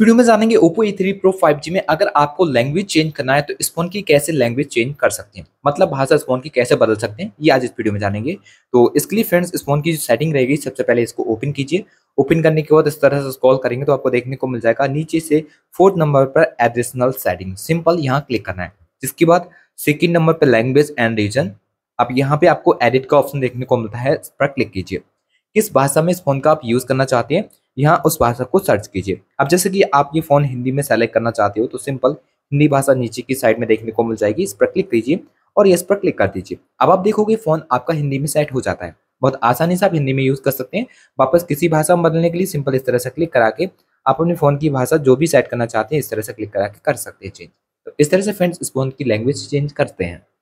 video में जानेंगे Oppo A three pro five G में अगर आपको लैंग्वेज चेंज करना है तो इस फोन की कैसे लैंग्वेज चेंज कर सकते हैं मतलब भाषा इस फोन की कैसे बदल सकते हैं ये आज इस वीडियो में जानेंगे तो इसके लिए फ्रेंड्स इस फोन की जो सेटिंग रहेगी सबसे पहले इसको ओपन कीजिए ओपन करने के बाद इस तरह से कॉल करेंगे तो आपको देखने को मिल जाएगा नीचे से फोर्थ नंबर पर एडिशनल सेटिंग सिंपल यहाँ क्लिक करना है जिसके बाद सेकेंड नंबर पर लैंग्वेज एंड रीजन अब यहाँ पे आपको एडिट का ऑप्शन देखने को मिलता है इस पर क्लिक कीजिए किस भाषा में इस फोन का आप यूज़ करना चाहते हैं यहाँ उस भाषा को सर्च कीजिए अब जैसे कि आप ये फ़ोन हिंदी में सेलेक्ट करना चाहते हो तो सिंपल हिंदी भाषा नीचे की साइड में देखने को मिल जाएगी इस पर क्लिक कीजिए और इस पर क्लिक कर दीजिए अब आप देखोगे फ़ोन आपका हिंदी में सेट हो जाता है बहुत आसानी से आप हिंदी में यूज़ कर सकते हैं वापस किसी भाषा में बदलने के लिए सिंपल इस तरह से क्लिक करा के आप अपने फ़ोन की भाषा जो भी सेट करना चाहते हैं इस तरह से क्लिक करा के कर सकते हैं चेंज तो इस तरह से फ्रेंड्स इस फोन की लैंग्वेज चेंज करते हैं